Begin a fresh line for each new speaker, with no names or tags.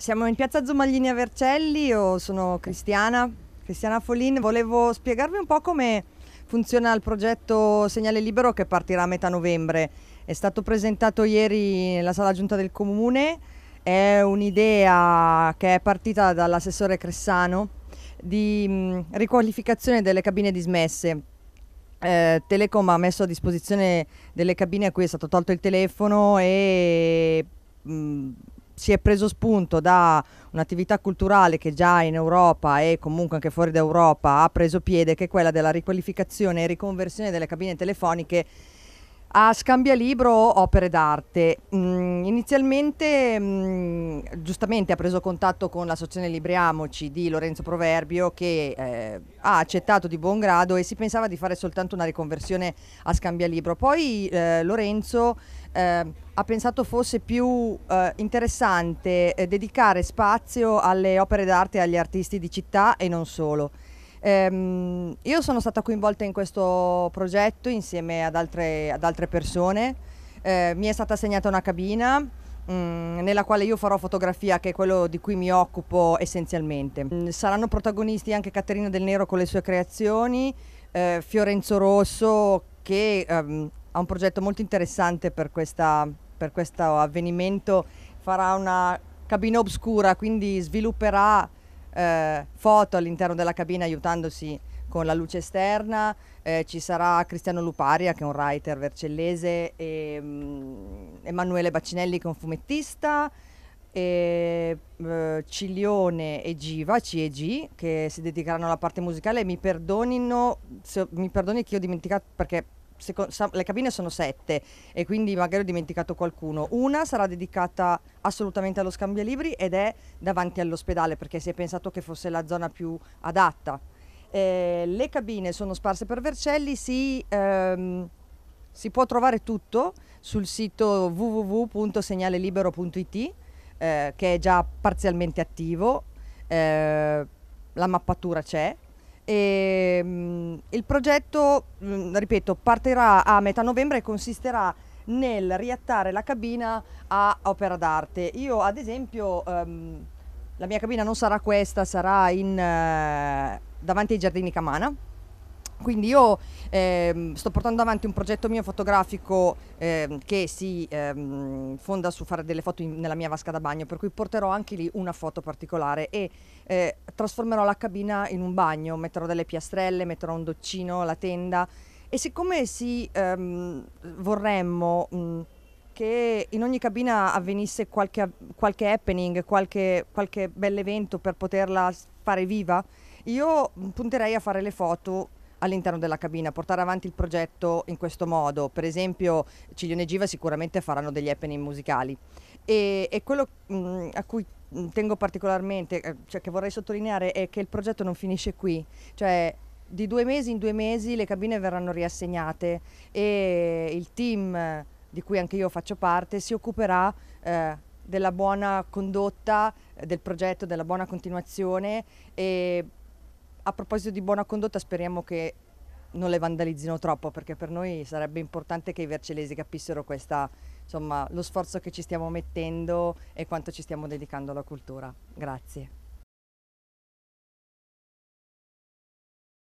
Siamo in piazza Zumaglini a Vercelli, io sono Cristiana, Cristiana Folin. Volevo spiegarvi un po' come funziona il progetto Segnale Libero che partirà a metà novembre. È stato presentato ieri nella sala giunta del comune, è un'idea che è partita dall'assessore Cressano di mh, mm, riqualificazione delle cabine dismesse. Eh, Telecom ha messo a disposizione delle cabine a cui è stato tolto il telefono e mh, mm, si è preso spunto da un'attività culturale che già in Europa e comunque anche fuori d'Europa ha preso piede, che è quella della riqualificazione e riconversione delle cabine telefoniche a Scambialibro o Opere d'Arte. Mm, inizialmente, mm, giustamente, ha preso contatto con l'associazione Libriamoci di Lorenzo Proverbio che eh, ha accettato di buon grado e si pensava di fare soltanto una riconversione a Scambialibro. Poi eh, Lorenzo eh, ha pensato fosse più eh, interessante eh, dedicare spazio alle opere d'arte e agli artisti di città e non solo. Ehm, io sono stata coinvolta in questo progetto insieme ad altre, ad altre persone, eh, mi è stata assegnata una cabina mm, nella quale io farò fotografia che è quello di cui mi occupo essenzialmente. Mm, saranno protagonisti anche Caterina Del Nero con le sue creazioni, eh, Fiorenzo Rosso che ehm, ha un progetto molto interessante per, questa, per questo avvenimento, farà una cabina oscura, quindi svilupperà eh, foto all'interno della cabina aiutandosi con la luce esterna, eh, ci sarà Cristiano Luparia che è un writer vercellese e mh, mm, Emanuele Bacinelli che è un fumettista e eh, Ciglione e Giva, C che si dedicheranno alla parte musicale. Mi mi perdoni che ho dimenticato perché seco- le cabine sono sette e quindi magari ho dimenticato qualcuno. Una sarà dedicata assolutamente allo scambialibri ed è davanti all'ospedale perché si è pensato che fosse la zona più adatta. Eh, le cabine sono sparse per Vercelli, si, ehm, si può trovare tutto sul sito www.segnalelibero.it eh, che è già parzialmente attivo, eh, la mappatura c'è, e, ehm, mh, il progetto, mh, mm, ripeto, partirà a metà novembre e consisterà nel riattare la cabina a opera d'arte. Io ad esempio, ehm, la mia cabina non sarà questa, sarà in, eh, davanti ai giardini Camana, quindi io ehm, sto portando avanti un progetto mio fotografico ehm, che si ehm, fonda su fare delle foto in, nella mia vasca da bagno, per cui porterò anche lì una foto particolare e eh, trasformerò la cabina in un bagno, metterò delle piastrelle, metterò un doccino, la tenda e siccome si, ehm, vorremmo mh, che in ogni cabina avvenisse qualche, qualche happening, qualche, qualche bell'evento per poterla fare viva, io punterei a fare le foto all'interno della cabina, portare avanti il progetto in questo modo. Per esempio Ciglione e Giva sicuramente faranno degli happening musicali e, e quello mh, mm, a cui tengo particolarmente, eh, cioè che vorrei sottolineare è che il progetto non finisce qui, cioè di due mesi in due mesi le cabine verranno riassegnate e il team eh, di cui anche io faccio parte si occuperà eh, della buona condotta eh, del progetto, della buona continuazione e a proposito di buona condotta speriamo che non le vandalizzino troppo perché per noi sarebbe importante che i vercelesi capissero questa, insomma, lo sforzo che ci stiamo mettendo e quanto ci stiamo dedicando alla cultura. Grazie.